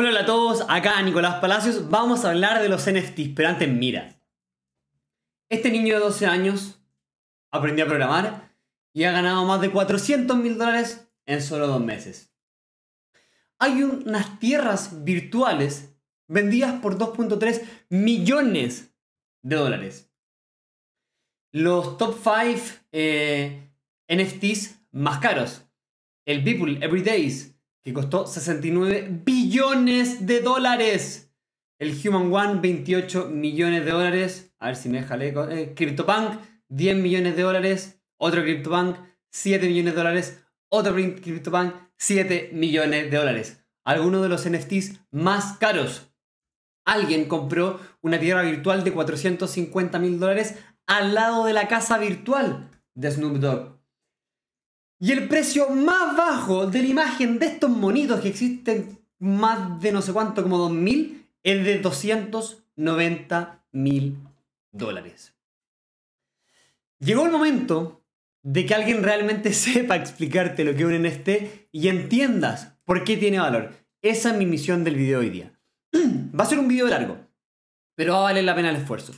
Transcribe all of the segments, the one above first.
Hola, a todos, acá Nicolás Palacios. Vamos a hablar de los NFTs, pero antes mira. Este niño de 12 años aprendió a programar y ha ganado más de 400 mil dólares en solo dos meses. Hay unas tierras virtuales vendidas por 2.3 millones de dólares. Los top 5 eh, NFTs más caros. El People Everydays, y costó 69 billones de dólares. El Human One, 28 millones de dólares. A ver si me jale. Eh, CryptoPunk, 10 millones de dólares. Otro CryptoPunk, 7 millones de dólares. Otro CryptoPunk, 7 millones de dólares. Algunos de los NFTs más caros. Alguien compró una tierra virtual de 450 mil dólares al lado de la casa virtual de Snoop Dogg. Y el precio más bajo de la imagen de estos monitos que existen más de no sé cuánto, como 2.000, es de 290.000 mil dólares. Llegó el momento de que alguien realmente sepa explicarte lo que es un NST y entiendas por qué tiene valor. Esa es mi misión del video hoy día. Va a ser un video largo, pero va a valer la pena el esfuerzo.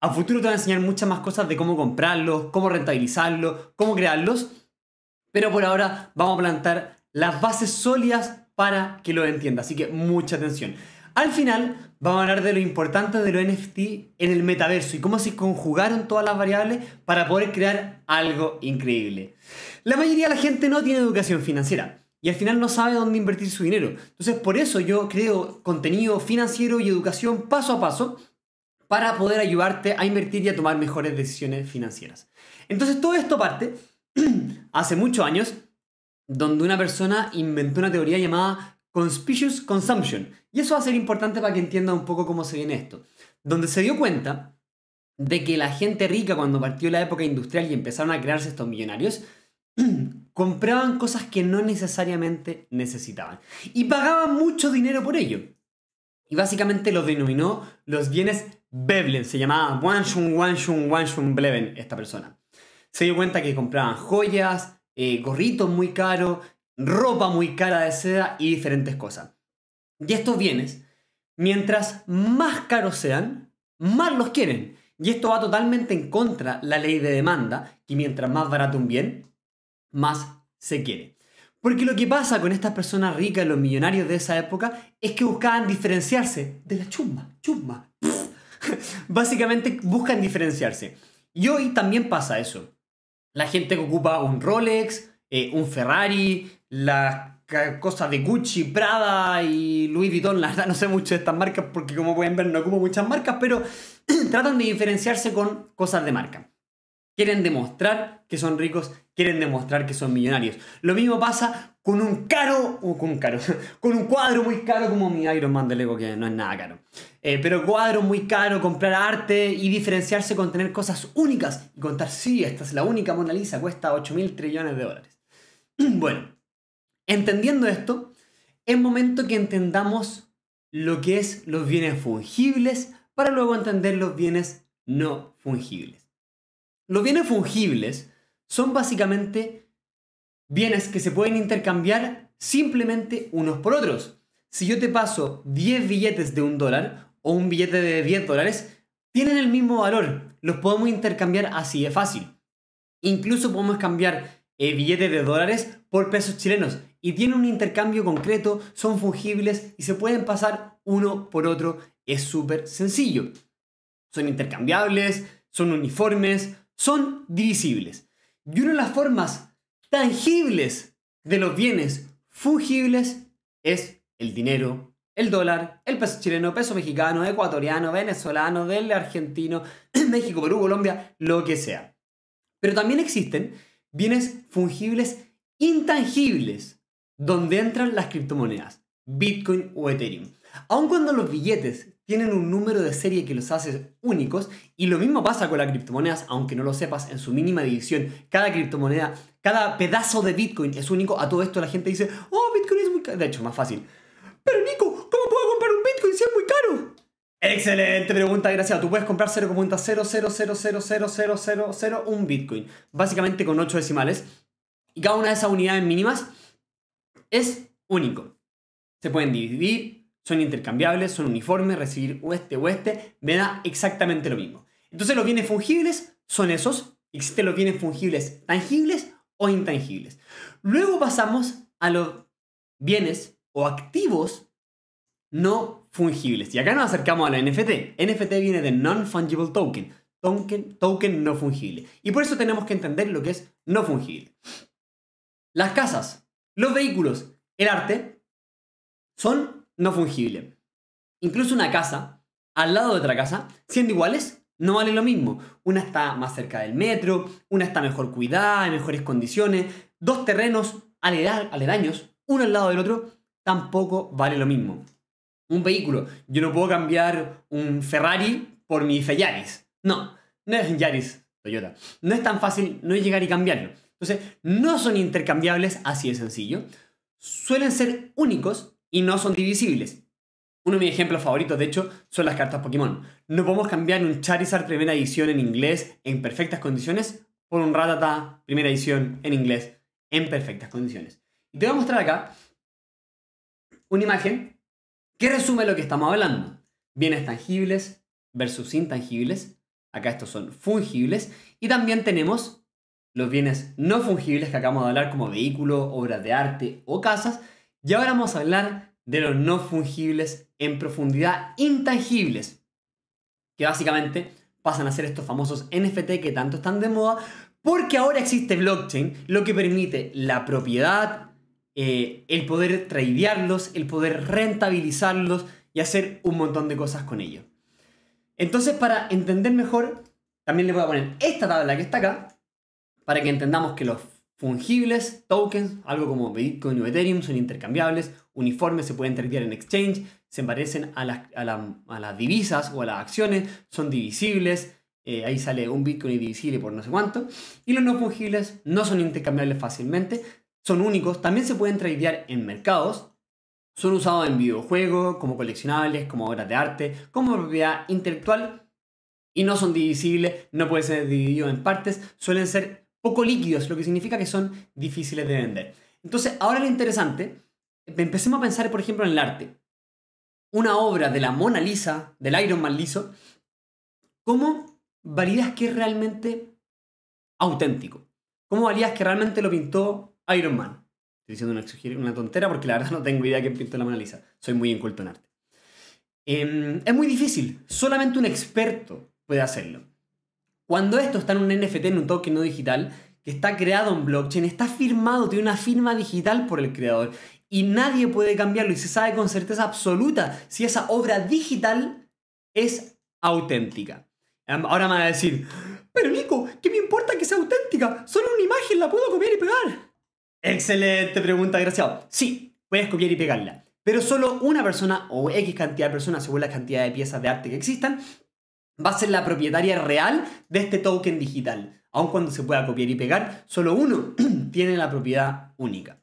A futuro te voy a enseñar muchas más cosas de cómo comprarlos, cómo rentabilizarlos, cómo crearlos. Pero por ahora vamos a plantar las bases sólidas para que lo entienda. Así que mucha atención. Al final vamos a hablar de lo importante de los NFT en el metaverso y cómo se conjugaron todas las variables para poder crear algo increíble. La mayoría de la gente no tiene educación financiera y al final no sabe dónde invertir su dinero. Entonces por eso yo creo contenido financiero y educación paso a paso para poder ayudarte a invertir y a tomar mejores decisiones financieras. Entonces todo esto parte hace muchos años, donde una persona inventó una teoría llamada Conspicuous Consumption. Y eso va a ser importante para que entienda un poco cómo se viene esto. Donde se dio cuenta de que la gente rica cuando partió la época industrial y empezaron a crearse estos millonarios, compraban cosas que no necesariamente necesitaban. Y pagaban mucho dinero por ello. Y básicamente los denominó los bienes Beblen. Se llamaba Wanshun, Wanshun, Wanshun Bleven esta persona se dio cuenta que compraban joyas, eh, gorritos muy caros, ropa muy cara de seda y diferentes cosas. Y estos bienes, mientras más caros sean, más los quieren. Y esto va totalmente en contra la ley de demanda, que mientras más barato un bien, más se quiere. Porque lo que pasa con estas personas ricas, los millonarios de esa época, es que buscaban diferenciarse de la chumba, chumba. Básicamente buscan diferenciarse. Y hoy también pasa eso la gente que ocupa un Rolex, eh, un Ferrari, las cosas de Gucci, Prada y Louis Vuitton, la verdad no sé mucho de estas marcas porque como pueden ver no ocupo muchas marcas, pero tratan de diferenciarse con cosas de marca. Quieren demostrar que son ricos, quieren demostrar que son millonarios. Lo mismo pasa con un caro, o con un caro, con un cuadro muy caro como mi Iron Man de Lego que no es nada caro. Eh, pero cuadro muy caro, comprar arte y diferenciarse con tener cosas únicas y contar, sí, esta es la única Mona Lisa, cuesta 8 mil trillones de dólares. bueno, entendiendo esto, es momento que entendamos lo que es los bienes fungibles para luego entender los bienes no fungibles. Los bienes fungibles son básicamente bienes que se pueden intercambiar simplemente unos por otros. Si yo te paso 10 billetes de un dólar, o un billete de 10 dólares tienen el mismo valor. Los podemos intercambiar así de fácil. Incluso podemos cambiar eh, billetes de dólares por pesos chilenos y tienen un intercambio concreto, son fungibles y se pueden pasar uno por otro. Es súper sencillo. Son intercambiables, son uniformes, son divisibles. Y una de las formas tangibles de los bienes fungibles es el dinero el dólar, el peso chileno, peso mexicano, ecuatoriano, venezolano, del argentino, México, Perú, Colombia, lo que sea. Pero también existen bienes fungibles intangibles, donde entran las criptomonedas, Bitcoin o Ethereum. Aun cuando los billetes tienen un número de serie que los hace únicos, y lo mismo pasa con las criptomonedas, aunque no lo sepas, en su mínima división, cada criptomoneda, cada pedazo de Bitcoin es único, a todo esto la gente dice, oh, Bitcoin es muy de hecho, más fácil, pero Nico, ¿cómo puedo comprar un Bitcoin si es muy caro? Excelente pregunta, gracias. Tú puedes comprar un Bitcoin, básicamente con 8 decimales. Y cada una de esas unidades mínimas es único. Se pueden dividir, son intercambiables, son uniformes, recibir oeste o este, me da exactamente lo mismo. Entonces los bienes fungibles son esos. Existen los bienes fungibles tangibles o intangibles. Luego pasamos a los bienes o activos no fungibles. Y acá nos acercamos a la NFT. NFT viene de Non-Fungible Token, token, token no fungible. Y por eso tenemos que entender lo que es no fungible. Las casas, los vehículos, el arte son no fungibles. Incluso una casa al lado de otra casa, siendo iguales, no vale lo mismo. Una está más cerca del metro, una está mejor cuidada, en mejores condiciones, dos terrenos aledaños, uno al lado del otro, tampoco vale lo mismo. Un vehículo, yo no puedo cambiar un Ferrari por mi Ferrari. No, no es Yaris, Toyota. No es tan fácil no llegar y cambiarlo. Entonces, no son intercambiables así de sencillo. Suelen ser únicos y no son divisibles. Uno de mis ejemplos favoritos, de hecho, son las cartas Pokémon. No podemos cambiar un Charizard primera edición en inglés en perfectas condiciones por un Ratata primera edición en inglés en perfectas condiciones. Y te voy a mostrar acá una imagen que resume lo que estamos hablando. Bienes tangibles versus intangibles. Acá estos son fungibles. Y también tenemos los bienes no fungibles que acabamos de hablar como vehículo, obras de arte o casas. Y ahora vamos a hablar de los no fungibles en profundidad intangibles. Que básicamente pasan a ser estos famosos NFT que tanto están de moda porque ahora existe blockchain, lo que permite la propiedad, eh, el poder tradearlos, el poder rentabilizarlos y hacer un montón de cosas con ellos. Entonces, para entender mejor, también les voy a poner esta tabla que está acá, para que entendamos que los fungibles, tokens, algo como Bitcoin o Ethereum, son intercambiables, uniformes, se pueden intercambiar en exchange, se parecen a las, divisas o a las acciones, son divisibles, eh, ahí sale un Bitcoin divisible por no sé cuánto, y los no fungibles no son intercambiables fácilmente, son únicos, también se pueden tradear en mercados, son usados en videojuegos, como coleccionables, como obras de arte, como propiedad intelectual y no son divisibles, no pueden ser divididos en partes, suelen ser poco líquidos, lo que significa que son difíciles de vender. Entonces, ahora lo interesante, empecemos a pensar, por ejemplo, en el arte. Una obra de la Mona Lisa, del Iron Man liso, ¿cómo validas que es realmente auténtico? ¿Cómo validas que realmente lo pintó Iron Man. Estoy diciendo una, tontera porque la verdad no tengo idea qué pinto la Mona Lisa. Soy muy inculto en arte. Em, es muy difícil. Solamente un experto puede hacerlo. Cuando esto está en un NFT, en un token no digital, que está creado en blockchain, está firmado, tiene una firma digital por el creador y nadie puede cambiarlo y se sabe con certeza absoluta si esa obra digital es auténtica. Em, ahora me va a decir, pero Nico, ¿qué me importa que sea auténtica? Solo una imagen la puedo copiar y pegar. Excelente pregunta, Graciado. Sí, puedes copiar y pegarla. Pero solo una persona o X cantidad de personas, según la cantidad de piezas de arte que existan, va a ser la propietaria real de este token digital. Aun cuando se pueda copiar y pegar, solo uno tiene la propiedad única.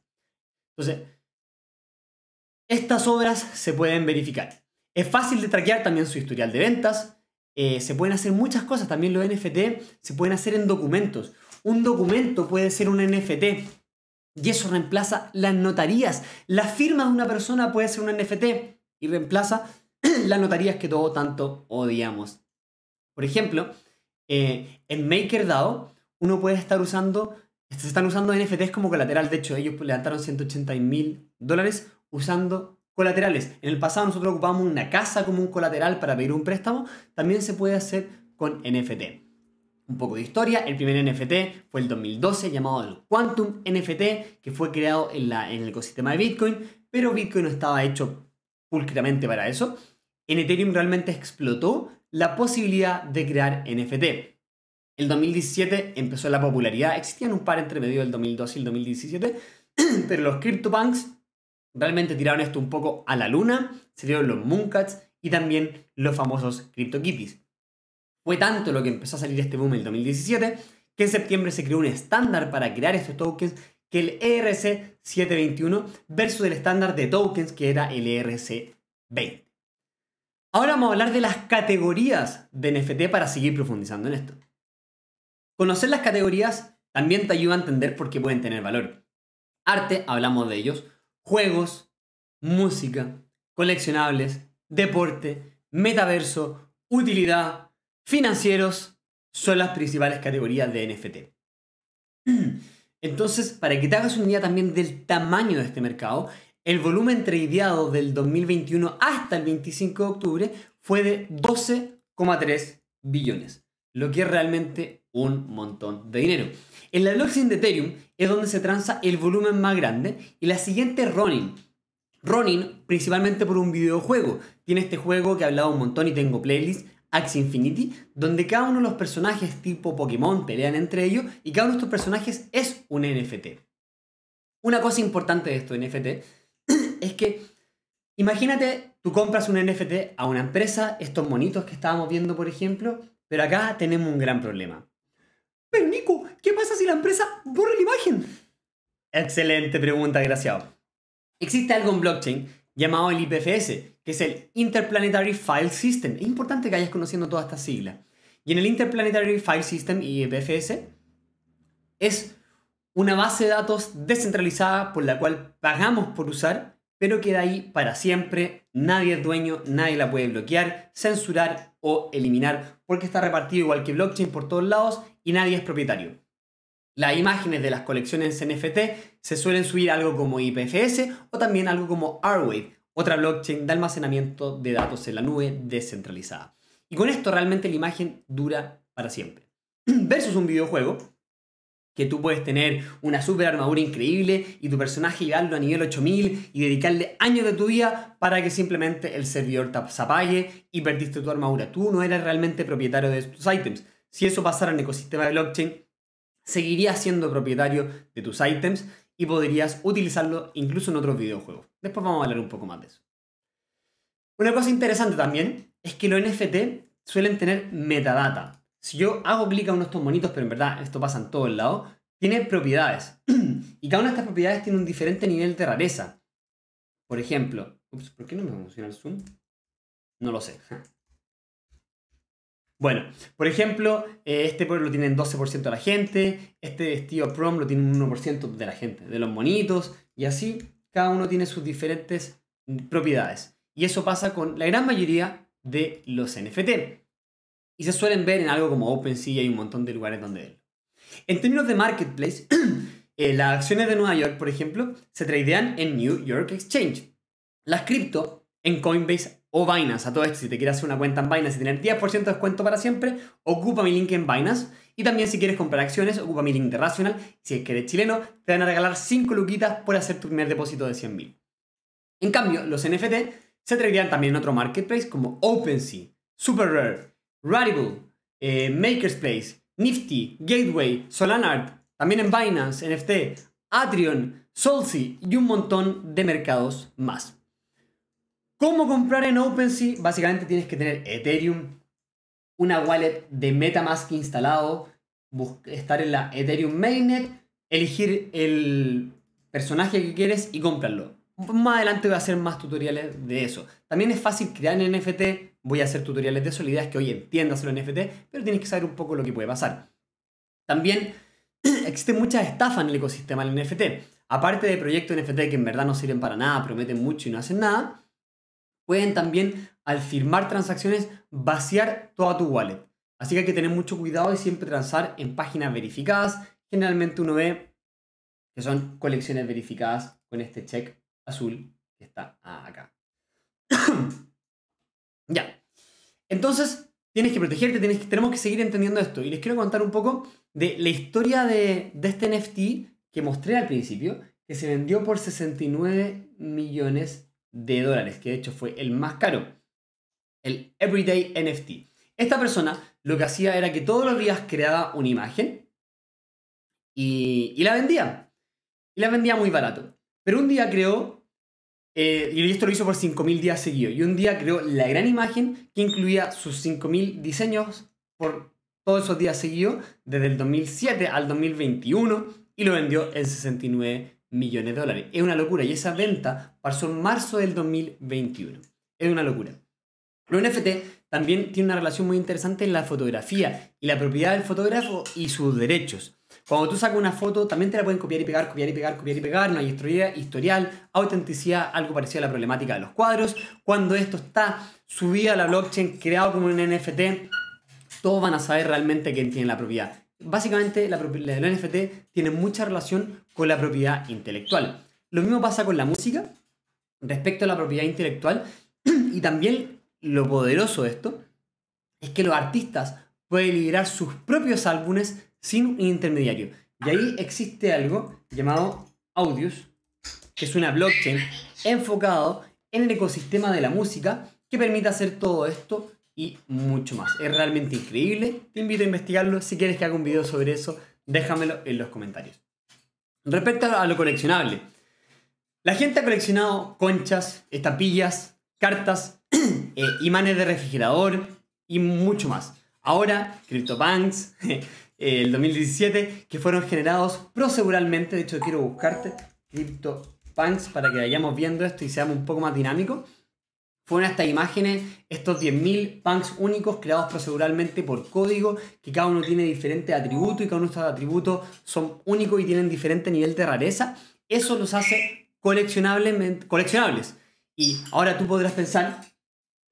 Entonces, estas obras se pueden verificar. Es fácil de traquear también su historial de ventas. Eh, se pueden hacer muchas cosas, también los NFT se pueden hacer en documentos. Un documento puede ser un NFT y eso reemplaza las notarías. La firma de una persona puede ser un NFT y reemplaza las notarías que todo tanto odiamos. Por ejemplo, eh, en MakerDAO uno puede estar usando, se están usando NFTs como colateral. De hecho, ellos levantaron 180 mil dólares usando colaterales. En el pasado nosotros ocupábamos una casa como un colateral para pedir un préstamo. También se puede hacer con NFT. Un poco de historia, el primer NFT fue el 2012 llamado el Quantum NFT, que fue creado en, la, en el ecosistema de Bitcoin, pero Bitcoin no estaba hecho pulcramente para eso. En Ethereum realmente explotó la posibilidad de crear NFT. El 2017 empezó la popularidad, existían un par entre medio del 2012 y el 2017, pero los CryptoPunks realmente tiraron esto un poco a la luna, se dieron los Mooncats y también los famosos CryptoKitties. Fue tanto lo que empezó a salir este boom en el 2017 que en septiembre se creó un estándar para crear estos tokens que el ERC721 versus el estándar de tokens que era el ERC20. Ahora vamos a hablar de las categorías de NFT para seguir profundizando en esto. Conocer las categorías también te ayuda a entender por qué pueden tener valor. Arte, hablamos de ellos, juegos, música, coleccionables, deporte, metaverso, utilidad, financieros son las principales categorías de NFT. Entonces, para que te hagas una idea también del tamaño de este mercado, el volumen tradeado del 2021 hasta el 25 de octubre fue de 12,3 billones, lo que es realmente un montón de dinero. En la blockchain de Ethereum es donde se transa el volumen más grande y la siguiente es Ronin. Ronin, principalmente por un videojuego. Tiene este juego que he hablado un montón y tengo playlist Axie Infinity, donde cada uno de los personajes tipo Pokémon pelean entre ellos y cada uno de estos personajes es un NFT. Una cosa importante de esto NFT es que imagínate, tú compras un NFT a una empresa, estos monitos que estábamos viendo, por ejemplo, pero acá tenemos un gran problema. Pero Nico, ¿qué pasa si la empresa borra la imagen? Excelente pregunta, graciado. Existe algo en blockchain llamado el IPFS, que es el Interplanetary File System. Es importante que vayas conociendo toda esta sigla Y en el Interplanetary File System y IPFS es una base de datos descentralizada por la cual pagamos por usar, pero queda ahí para siempre. Nadie es dueño, nadie la puede bloquear, censurar o eliminar, porque está repartido igual que blockchain por todos lados y nadie es propietario. Las imágenes de las colecciones NFT se suelen subir algo como IPFS o también algo como Arwave, otra blockchain de almacenamiento de datos en la nube descentralizada. Y con esto realmente la imagen dura para siempre. Versus un videojuego que tú puedes tener una super armadura increíble y tu personaje llevarlo a nivel 8000 y dedicarle años de tu vida para que simplemente el servidor te apague y perdiste tu armadura. Tú no eras realmente propietario de tus items Si eso pasara en el ecosistema de blockchain, seguirías siendo propietario de tus items y podrías utilizarlo incluso en otros videojuegos. Después vamos a hablar un poco más de eso. Una cosa interesante también es que los NFT suelen tener metadata. Si yo hago clic a uno de estos monitos, pero en verdad esto pasa en todo el lado tiene propiedades. y cada una de estas propiedades tiene un diferente nivel de rareza. Por ejemplo, ups, ¿por qué no me funciona el zoom? No lo sé. Bueno, por ejemplo, eh, este pueblo lo tienen 12% de la gente, este estilo prom lo tiene un 1% de la gente, de los monitos, y así cada uno tiene sus diferentes mm, propiedades. Y eso pasa con la gran mayoría de los NFT. Y se suelen ver en algo como OpenSea y hay un montón de lugares donde verlo. En términos de marketplace, eh, las acciones de Nueva York, por ejemplo, se tradean en New York Exchange. Las cripto en Coinbase o Binance, a todo esto, si te quieres hacer una cuenta en Binance y tener 10% de descuento para siempre, ocupa mi link en Binance. Y también si quieres comprar acciones, ocupa mi link de Rational. Si es que eres chileno, te van a regalar 5 luquitas por hacer tu primer depósito de 100.000. En cambio, los NFT se traerían también en otro marketplace como OpenSea, SuperRare, Rarible, eh, Makerspace, Nifty, Gateway, SolanArt, también en Binance, NFT, Atrion, Solsi y un montón de mercados más. ¿Cómo comprar en OpenSea? Básicamente tienes que tener Ethereum, una wallet de Metamask instalado, estar en la Ethereum Mainnet, elegir el personaje que quieres y comprarlo. Más adelante voy a hacer más tutoriales de eso. También es fácil crear en NFT, voy a hacer tutoriales de eso. La idea es que hoy entiendas el NFT, pero tienes que saber un poco lo que puede pasar. También existe muchas estafas en el ecosistema del NFT. Aparte de proyectos NFT que en verdad no sirven para nada, prometen mucho y no hacen nada, pueden también al firmar transacciones vaciar toda tu wallet. Así que hay que tener mucho cuidado y siempre transar en páginas verificadas. Generalmente uno ve que son colecciones verificadas con este check azul que está acá. ya. Entonces, tienes que protegerte, tienes que, tenemos que seguir entendiendo esto. Y les quiero contar un poco de la historia de, de este NFT que mostré al principio, que se vendió por 69 millones de dólares, que de hecho fue el más caro, el Everyday NFT. Esta persona lo que hacía era que todos los días creaba una imagen y, y la vendía. Y la vendía muy barato. Pero un día creó, eh, y esto lo hizo por 5.000 días seguidos, y un día creó la gran imagen que incluía sus 5.000 diseños por todos esos días seguidos, desde el 2007 al 2021, y lo vendió en 69 millones de dólares. Es una locura y esa venta pasó en marzo del 2021. Es una locura. Los NFT también tiene una relación muy interesante en la fotografía y la propiedad del fotógrafo y sus derechos. Cuando tú sacas una foto, también te la pueden copiar y pegar, copiar y pegar, copiar y pegar. No hay historia, historial, autenticidad, algo parecido a la problemática de los cuadros. Cuando esto está subido a la blockchain, creado como un NFT, todos van a saber realmente quién tiene la propiedad. Básicamente, la, la, del NFT tiene mucha relación con la propiedad intelectual. Lo mismo pasa con la música respecto a la propiedad intelectual y también lo poderoso de esto es que los artistas pueden liberar sus propios álbumes sin un intermediario. Y ahí existe algo llamado Audius, que es una blockchain enfocado en el ecosistema de la música que permite hacer todo esto y mucho más. Es realmente increíble. Te invito a investigarlo. Si quieres que haga un video sobre eso, déjamelo en los comentarios. Respecto a lo coleccionable. La gente ha coleccionado conchas, estampillas, cartas, eh, imanes de refrigerador y mucho más. Ahora, CryptoPunks, el 2017, que fueron generados proceduralmente. De hecho, quiero buscarte CryptoPunks para que vayamos viendo esto y seamos un poco más dinámicos. Fueron estas imágenes, estos 10.000 punks únicos creados proceduralmente por código, que cada uno tiene Diferente atributo y cada uno de estos atributos son únicos y tienen diferente nivel de rareza. Eso los hace coleccionables. Y ahora tú podrás pensar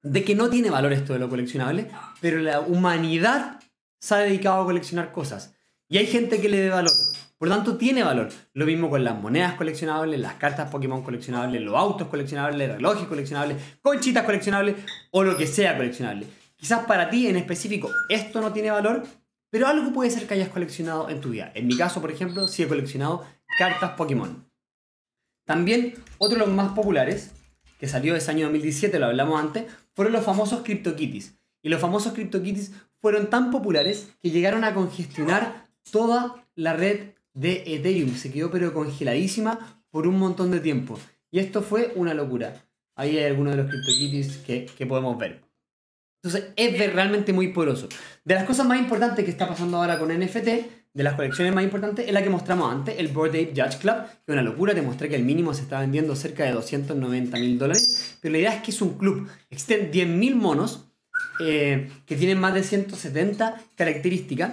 de que no tiene valor esto de lo coleccionable, pero la humanidad se ha dedicado a coleccionar cosas. Y hay gente que le dé valor. Por lo tanto, tiene valor. Lo mismo con las monedas coleccionables, las cartas Pokémon coleccionables, los autos coleccionables, relojes coleccionables, conchitas coleccionables o lo que sea coleccionable. Quizás para ti en específico esto no tiene valor, pero algo puede ser que hayas coleccionado en tu vida. En mi caso, por ejemplo, sí he coleccionado cartas Pokémon. También, otro de los más populares, que salió ese año 2017, lo hablamos antes, fueron los famosos CryptoKitties. Y los famosos CryptoKitties fueron tan populares que llegaron a congestionar toda la red de Ethereum. Se quedó pero congeladísima por un montón de tiempo. Y esto fue una locura. Ahí hay algunos de los CryptoKitties que, que podemos ver. Entonces es realmente muy poderoso. De las cosas más importantes que está pasando ahora con NFT, de las colecciones más importantes, es la que mostramos antes, el Bored Ape Judge Club, que una locura, te mostré que el mínimo se está vendiendo cerca de 290 mil dólares, pero la idea es que es un club, existen 10 mil monos eh, que tienen más de 170 características,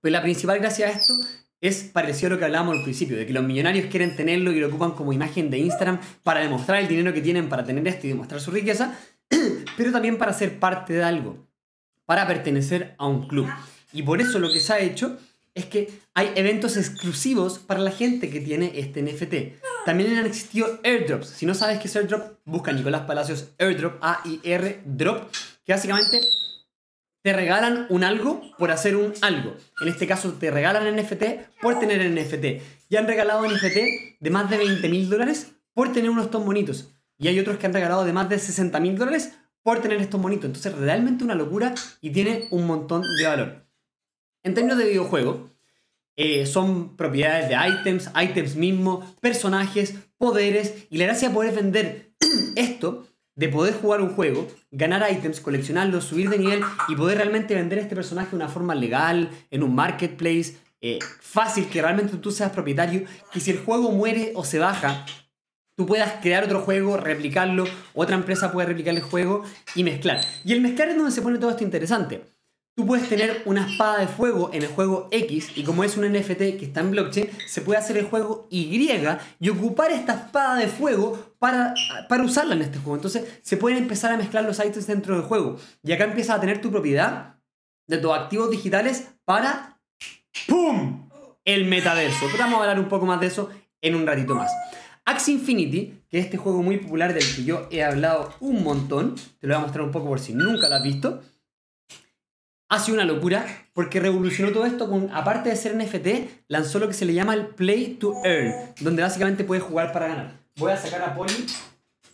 pues la principal gracia de esto es parecido a lo que hablábamos al principio, de que los millonarios quieren tenerlo y lo ocupan como imagen de Instagram para demostrar el dinero que tienen para tener esto y demostrar su riqueza, pero también para ser parte de algo, para pertenecer a un club. Y por eso lo que se ha hecho es que hay eventos exclusivos para la gente que tiene este NFT. También han existido airdrops. Si no sabes qué es airdrop, busca Nicolás Palacios airdrop, A-I-R, drop, que básicamente te regalan un algo por hacer un algo. En este caso, te regalan NFT por tener NFT. Y han regalado NFT de más de 20 mil dólares por tener unos ton bonitos. Y hay otros que han regalado de más de 60 mil dólares por tener estos bonitos. Entonces, realmente una locura y tiene un montón de valor. En términos de videojuego, eh, son propiedades de items, items mismos, personajes, poderes. Y la gracia de poder vender esto de poder jugar un juego, ganar ítems, coleccionarlos, subir de nivel y poder realmente vender este personaje de una forma legal, en un marketplace, eh, fácil, que realmente tú seas propietario, Y si el juego muere o se baja, tú puedas crear otro juego, replicarlo, otra empresa puede replicar el juego y mezclar. Y el mezclar es donde se pone todo esto interesante. Tú puedes tener una espada de fuego en el juego X y como es un NFT que está en blockchain, se puede hacer el juego Y y ocupar esta espada de fuego para, para usarla en este juego. Entonces se pueden empezar a mezclar los items dentro del juego y acá empiezas a tener tu propiedad de tus activos digitales para ¡Pum! El metaverso. Pero vamos a hablar un poco más de eso en un ratito más. Axe Infinity, que es este juego muy popular del que yo he hablado un montón, te lo voy a mostrar un poco por si nunca lo has visto ha sido una locura porque revolucionó todo esto con, aparte de ser NFT, lanzó lo que se le llama el Play to Earn, donde básicamente puedes jugar para ganar. Voy a sacar a Poli,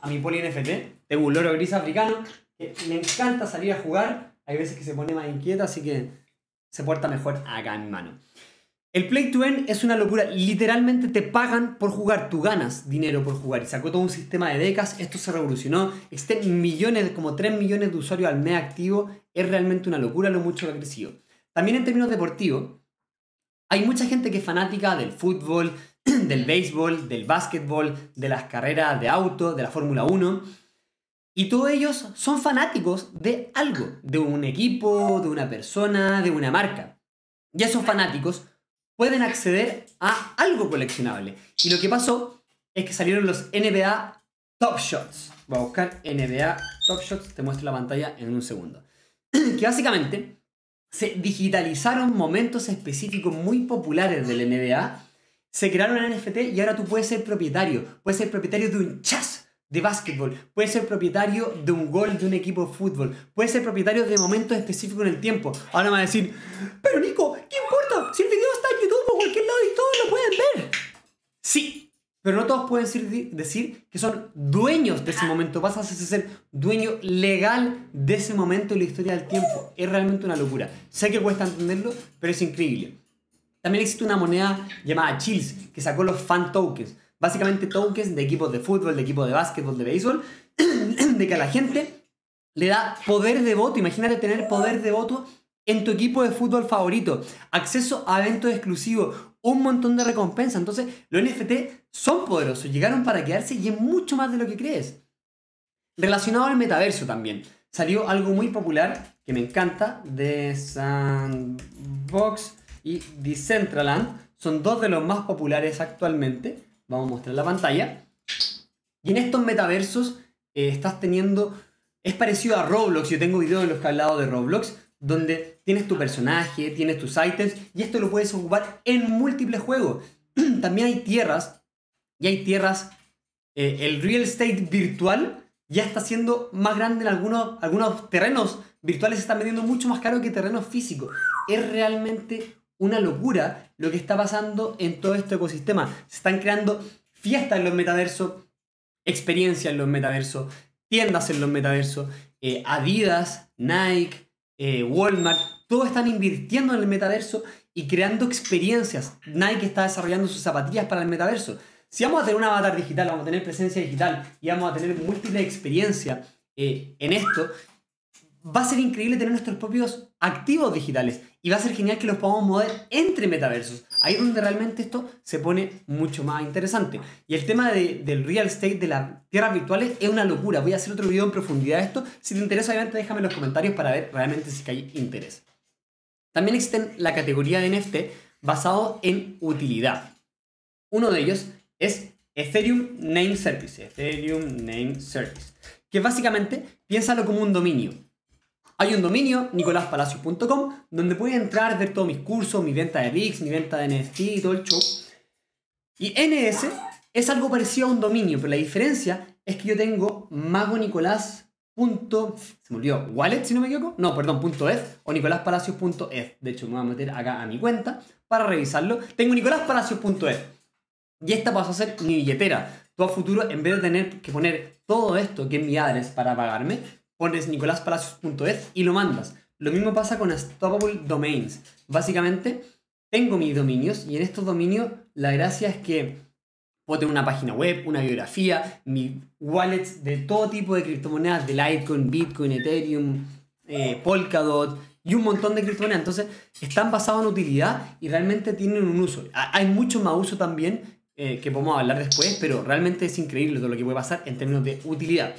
a mi Poli NFT. Tengo un loro gris africano que le encanta salir a jugar. Hay veces que se pone más inquieta, así que se porta mejor acá en mano. El play to end es una locura. Literalmente te pagan por jugar, tú ganas dinero por jugar. Y sacó todo un sistema de decas, esto se revolucionó. Estén millones, como 3 millones de usuarios al mes activo. Es realmente una locura lo mucho que ha crecido. También en términos deportivos, hay mucha gente que es fanática del fútbol, del béisbol, del básquetbol, de las carreras de auto, de la Fórmula 1. Y todos ellos son fanáticos de algo, de un equipo, de una persona, de una marca. Ya son fanáticos pueden acceder a algo coleccionable. Y lo que pasó es que salieron los NBA Top Shots. Voy a buscar NBA Top Shots, te muestro la pantalla en un segundo. que básicamente se digitalizaron momentos específicos muy populares del NBA, se crearon en NFT y ahora tú puedes ser propietario. Puedes ser propietario de un chas de básquetbol, puede ser propietario de un gol de un equipo de fútbol, puede ser propietario de momentos específicos en el tiempo. Ahora me va a decir, pero Nico, ¿qué importa? Si el video está en YouTube o cualquier lado y todos lo pueden ver. Sí, pero no todos pueden decir, decir que son dueños de ese momento. Vas a ser dueño legal de ese momento en la historia del tiempo. Es realmente una locura. Sé que cuesta entenderlo, pero es increíble. También existe una moneda llamada Chills que sacó los fan tokens básicamente tokens de equipos de fútbol, de equipos de básquetbol, de béisbol, de que a la gente le da poder de voto. Imagínate tener poder de voto en tu equipo de fútbol favorito, acceso a eventos exclusivos, un montón de recompensas. Entonces, los NFT son poderosos, llegaron para quedarse y es mucho más de lo que crees. Relacionado al metaverso también, salió algo muy popular que me encanta de Sandbox y Decentraland. Son dos de los más populares actualmente vamos a mostrar la pantalla. Y en estos metaversos eh, estás teniendo... Es parecido a Roblox, yo tengo videos en los que he hablado de Roblox, donde tienes tu personaje, tienes tus items, y esto lo puedes ocupar en múltiples juegos. También hay tierras, y hay tierras, eh, el real estate virtual ya está siendo más grande en algunos, algunos terrenos virtuales, se están vendiendo mucho más caro que terrenos físicos. Es realmente una locura lo que está pasando en todo este ecosistema. Se están creando fiestas en los metaversos, experiencias en los metaversos, tiendas en los metaversos, eh, Adidas, Nike, eh, Walmart, todos están invirtiendo en el metaverso y creando experiencias. Nike está desarrollando sus zapatillas para el metaverso. Si vamos a tener un avatar digital, vamos a tener presencia digital y vamos a tener múltiples experiencias eh, en esto, va a ser increíble tener nuestros propios activos digitales y va a ser genial que los podamos mover entre metaversos. Ahí es donde realmente esto se pone mucho más interesante. Y el tema del real estate, de las tierras virtuales, es una locura. Voy a hacer otro video en profundidad de esto. Si te interesa, obviamente déjame en los comentarios para ver realmente si hay interés. También existen la categoría de NFT basado en utilidad. Uno de ellos es Ethereum Name Service. Ethereum Name Service. Que básicamente piénsalo como un dominio hay un dominio, nicolaspalacios.com donde puede entrar, ver todos mis cursos, mi venta de VIX, mi venta de NFT y todo el show. Y NS es algo parecido a un dominio, pero la diferencia es que yo tengo magonicolás. se me olvidó, wallet si no me equivoco, no, perdón, punto o nicolaspalacios.es, De hecho, me voy a meter acá a mi cuenta para revisarlo. Tengo nicolaspalacios.eth y esta va a ser mi billetera. tu a futuro, en vez de tener que poner todo esto que es mi address para pagarme, pones nicolaspalacios.es y lo mandas. Lo mismo pasa con Unstoppable Domains. Básicamente, tengo mis dominios y en estos dominios la gracia es que puedo una página web, una biografía, Mi wallets de todo tipo de criptomonedas, de Litecoin, Bitcoin, Ethereum, eh, Polkadot y un montón de criptomonedas. Entonces, están basados en utilidad y realmente tienen un uso. Hay mucho más uso también eh, que podemos hablar después, pero realmente es increíble todo lo que puede pasar en términos de utilidad.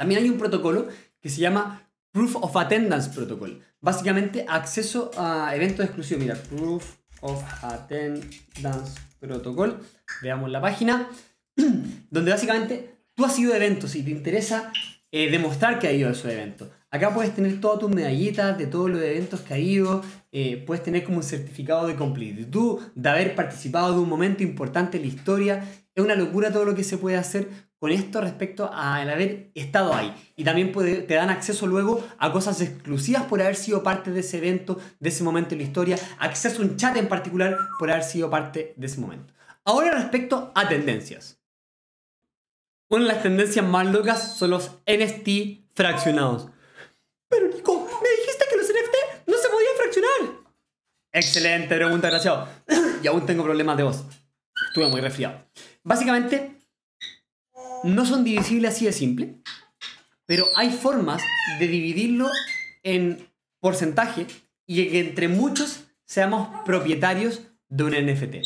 También hay un protocolo que se llama Proof of Attendance Protocol. Básicamente, acceso a eventos exclusivos. Mira, Proof of Attendance Protocol. Veamos la página. Donde básicamente tú has ido a eventos y te interesa eh, demostrar que has ido a esos eventos. Acá puedes tener todas tus medallitas de todos los eventos que ha ido, eh, puedes tener como un certificado de completitud, de haber participado de un momento importante en la historia. Es una locura todo lo que se puede hacer con esto respecto al haber estado ahí. Y también te dan acceso luego a cosas exclusivas por haber sido parte de ese evento, de ese momento en la historia, acceso a un chat en particular por haber sido parte de ese momento. Ahora respecto a tendencias. Una de las tendencias más locas son los NFT fraccionados. Pero Nico, me dijiste que los NFT no se podían fraccionar. Excelente pregunta, gracias y aún tengo problemas de voz. Estuve muy resfriado. Básicamente, no son divisibles así de simple, pero hay formas de dividirlo en porcentaje y que entre muchos seamos propietarios de un NFT.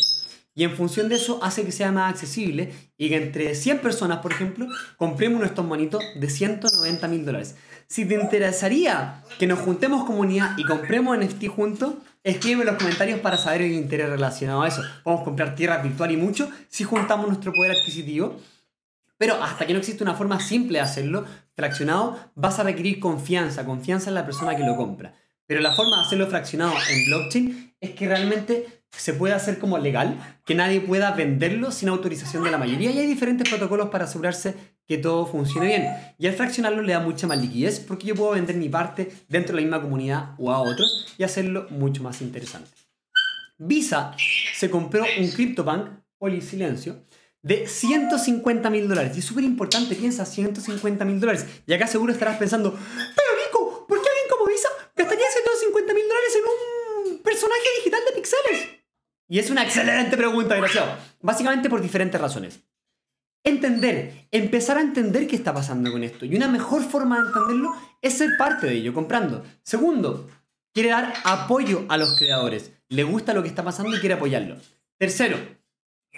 Y en función de eso hace que sea más accesible y que entre 100 personas, por ejemplo, compremos nuestros monitos de 190 mil dólares. Si te interesaría que nos juntemos comunidad y compremos NFT juntos, escríbeme en los comentarios para saber el interés relacionado a eso. Podemos comprar tierra virtual y mucho si juntamos nuestro poder adquisitivo. Pero hasta que no existe una forma simple de hacerlo, fraccionado, vas a requerir confianza, confianza en la persona que lo compra. Pero la forma de hacerlo fraccionado en blockchain es que realmente se puede hacer como legal, que nadie pueda venderlo sin autorización de la mayoría y hay diferentes protocolos para asegurarse que todo funcione bien. Y al fraccionarlo le da mucha más liquidez porque yo puedo vender mi parte dentro de la misma comunidad o a otros y hacerlo mucho más interesante. Visa se compró un poli silencio de 150 mil dólares. Y es súper importante, piensa, 150 mil dólares. Y acá seguro estarás pensando, pero Nico, ¿por qué alguien como Visa gastaría 150 mil dólares en un personaje digital de pixeles? Y es una excelente pregunta, desgraciado. Básicamente por diferentes razones. Entender, empezar a entender qué está pasando con esto. Y una mejor forma de entenderlo es ser parte de ello, comprando. Segundo, quiere dar apoyo a los creadores. Le gusta lo que está pasando y quiere apoyarlo. Tercero,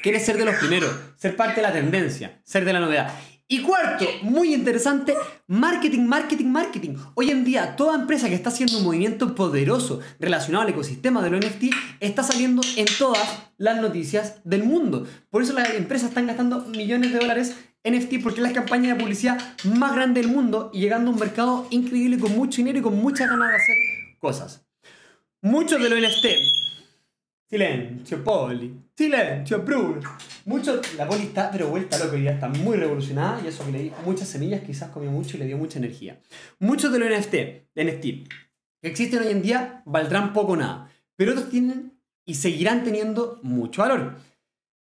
Quieres ser de los primeros, ser parte de la tendencia, ser de la novedad. Y cuarto, muy interesante, marketing, marketing, marketing. Hoy en día, toda empresa que está haciendo un movimiento poderoso relacionado al ecosistema de los NFT está saliendo en todas las noticias del mundo. Por eso las empresas están gastando millones de dólares en NFT porque es la campaña de publicidad más grande del mundo y llegando a un mercado increíble con mucho dinero y con muchas ganas de hacer cosas. Muchos de lo NFT. Silencio, Poli. Silencio, Bruno. Mucho, la poli está pero vuelta lo que ya está muy revolucionada y eso que le muchas semillas, quizás comió mucho y le dio mucha energía. Muchos de los NFT, NFT que existen hoy en día valdrán poco o nada, pero otros tienen y seguirán teniendo mucho valor.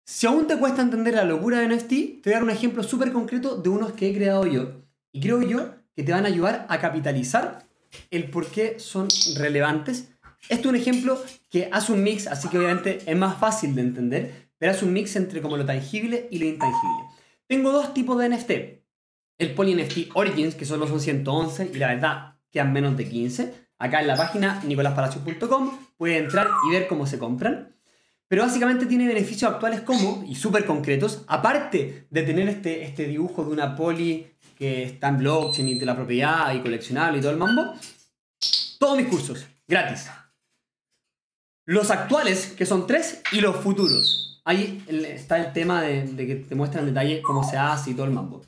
Si aún te cuesta entender la locura de NFT, te voy a dar un ejemplo súper concreto de unos que he creado yo. Y creo yo que te van a ayudar a capitalizar el por qué son relevantes esto es un ejemplo que hace un mix, así que obviamente es más fácil de entender, pero hace un mix entre como lo tangible y lo intangible. Tengo dos tipos de NFT. El Poly NFT Origins, que solo son 111 y la verdad quedan menos de 15. Acá en la página nicolaspalacios.com puede entrar y ver cómo se compran. Pero básicamente tiene beneficios actuales como, y súper concretos, aparte de tener este, este dibujo de una poli que está en blockchain y de la propiedad y coleccionable y todo el mambo, todos mis cursos, gratis. Los actuales, que son tres, y los futuros. Ahí está el tema de, que te muestran en detalle cómo se hace y todo el mambo.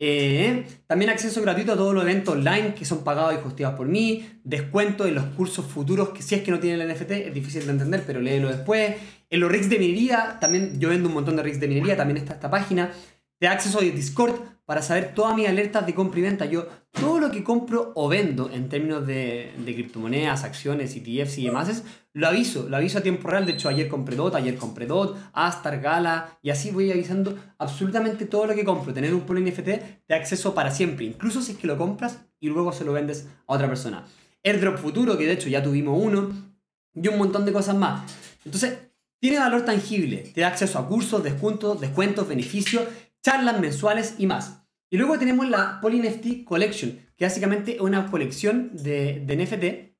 Eh, también acceso gratuito a todos los eventos online que son pagados y hosteados por mí. Descuento en los cursos futuros que si es que no tienen el NFT es difícil de entender, pero léelo después. En los rigs de minería, también yo vendo un montón de rigs de minería, también está esta página. Te acceso a Discord para saber todas mis alertas de compra y venta. Yo todo lo que compro o vendo en términos de, criptomonedas, acciones, ETFs y demás, lo aviso, lo aviso a tiempo real. De hecho, ayer compré DOT, ayer compré DOT, Astar, Gala, y así voy avisando absolutamente todo lo que compro. Tener un pool NFT de acceso para siempre, incluso si es que lo compras y luego se lo vendes a otra persona. Airdrop futuro, que de hecho ya tuvimos uno, y un montón de cosas más. Entonces, tiene valor tangible, te da acceso a cursos, descuentos, descuentos, beneficios charlas mensuales y más. Y luego tenemos la PolyNFT Collection, que básicamente es una colección de, de NFT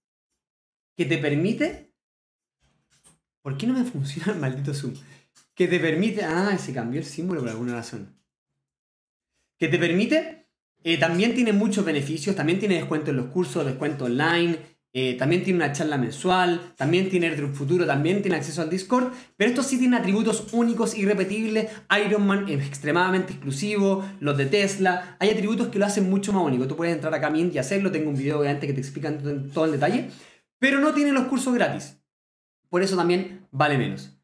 que te permite... ¿Por qué no me funciona el maldito Zoom? Que te permite... Ah, se cambió el símbolo por alguna razón. Que te permite... Eh, también tiene muchos beneficios, también tiene descuento en los cursos, descuento online, eh, también tiene una charla mensual, también tiene Airdrop Futuro, también tiene acceso al Discord, pero esto sí tiene atributos únicos, irrepetibles. Iron Man es extremadamente exclusivo, los de Tesla, hay atributos que lo hacen mucho más único. Tú puedes entrar acá a Mint y hacerlo, tengo un video obviamente que te explica todo el detalle, pero no tiene los cursos gratis. Por eso también vale menos.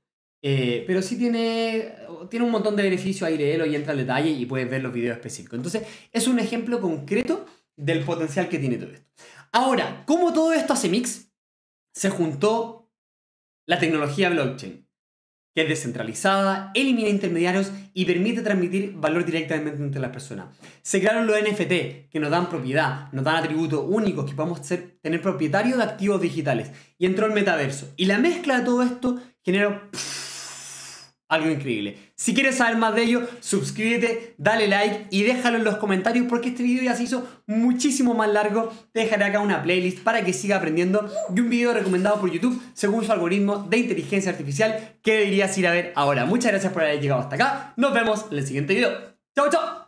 Eh, pero sí tiene, un montón de beneficios, ahí y entra al detalle y puedes ver los videos específicos. Entonces, es un ejemplo concreto del potencial que tiene todo esto. Ahora, ¿cómo todo esto hace mix? Se juntó la tecnología blockchain, que es descentralizada, elimina intermediarios y permite transmitir valor directamente entre las personas. Se crearon los NFT, que nos dan propiedad, nos dan atributos únicos, que podemos ser, tener propietarios de activos digitales. Y entró el metaverso. Y la mezcla de todo esto generó algo increíble. Si quieres saber más de ello, suscríbete, dale like y déjalo en los comentarios porque este video ya se hizo muchísimo más largo. Te dejaré acá una playlist para que siga aprendiendo y un video recomendado por YouTube según su algoritmo de inteligencia artificial que deberías ir a ver ahora. Muchas gracias por haber llegado hasta acá. Nos vemos en el siguiente video. ¡Chao, chao!